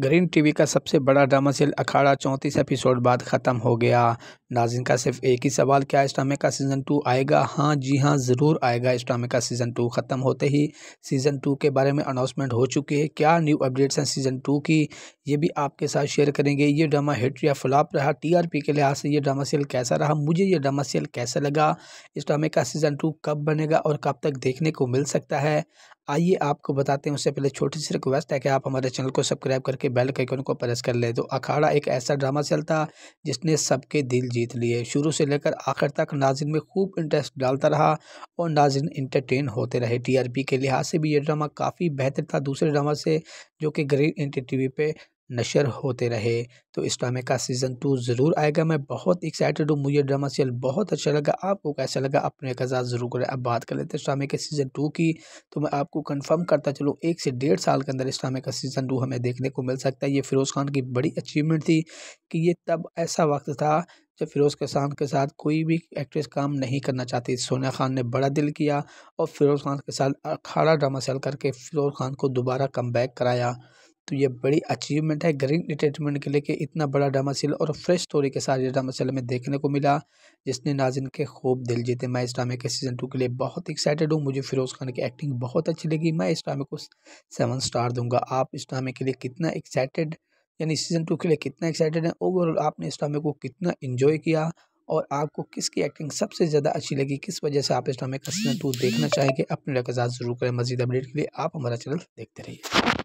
green TV का सबसे बड़ा ड्रामा सीरियल अखाड़ा चौंतीस एपिसोड बाद ख़त्म हो गया नाजिन का सिर्फ एक ही सवाल क्या इस्टामे का सीज़न टू आएगा हाँ जी हाँ ज़रूर आएगा इस्टामे का सीज़न टू ख़त्म होते ही सीज़न टू के बारे में अनाउंसमेंट हो चुकी है क्या न्यू अपडेट्स हैं सीज़न टू की ये भी आपके साथ शेयर करेंगे ये ड्रामा हिट या फ्लॉप रहा टी के लिहाज से ये ड्रामा सीरियल कैसा रहा मुझे ये ड्रामा सीरियल कैसा लगा इस्टामे का सीज़न टू कब बनेगा और कब तक देखने को मिल सकता है आइए आपको बताते हैं उससे पहले छोटी सी रिक्वेस्ट है कि आप हमारे चैनल को सब्सक्राइब करके बेल के आइकन को प्रेस कर लें तो अखाड़ा एक ऐसा ड्रामा चलता जिसने सबके दिल जीत लिए शुरू से लेकर आखिर तक नाजिन में खूब इंटरेस्ट डालता रहा और नाजिन इंटरटेन होते रहे टीआरपी के लिहाज से भी ये ड्रामा काफ़ी बेहतर था दूसरे ड्रामा से जो कि ग्रीन इंटर टी वी पर नशर होते रहे तो इस ड्रामे का सीज़न टू ज़रूर आएगा मैं बहुत एक्साइटेड हूँ मुझे ड्रामा सीरियल बहुत अच्छा लगा आपको कैसा लगा अपने कज़ा ज़रूर करें अब बात कर लेते हैं इस ड्रामे के सीज़न टू की तो मैं आपको कंफर्म करता चलूँ एक से डेढ़ साल के अंदर इस ड्रामे का सीज़न टू हमें देखने को मिल सकता है ये फ़िरोज़ खान की बड़ी अचीवमेंट थी कि ये तब ऐसा वक्त था जब फिरोज़ खान के साथ कोई भी एक्ट्रेस काम नहीं करना चाहती सोनिया खान ने बड़ा दिल किया और फिरोज़ खान के साथ अखाड़ा ड्रामा सेल करके फिरोज़ खान को दोबारा कम कराया तो ये बड़ी अचीवमेंट है ग्रीन इंटरटेनमेंट के लिए कि इतना बड़ा ड्रामा सीरियल और फ्रेश स्टोरी के साथ ये ड्रामा सीरियल हमें देखने को मिला जिसने नाजिन के खूब दिल जीते मैं इस ड्रामे के सीज़न टू के लिए बहुत एक्साइटेड हूँ मुझे फिरोज़ खान की एक्टिंग बहुत अच्छी लगी मैं इस ड्रामे को सेवन स्टार दूंगा आप इस ड्रामे के लिए कितना एक्साइटेड यानी सीज़न टू के लिए कितना एक्साइटेड है ओवरऑल आपने इस ड्रामे को कितना इन्जॉय किया और आपको किसकी एक्टिंग सबसे ज़्यादा अच्छी लगी किस वजह से आप इस ड्रामे का सीज़न टू देखना चाहेंगे अपने लगा ज़रूर करें मजीद अपडेट के लिए आप हमारा चैनल देखते रहिए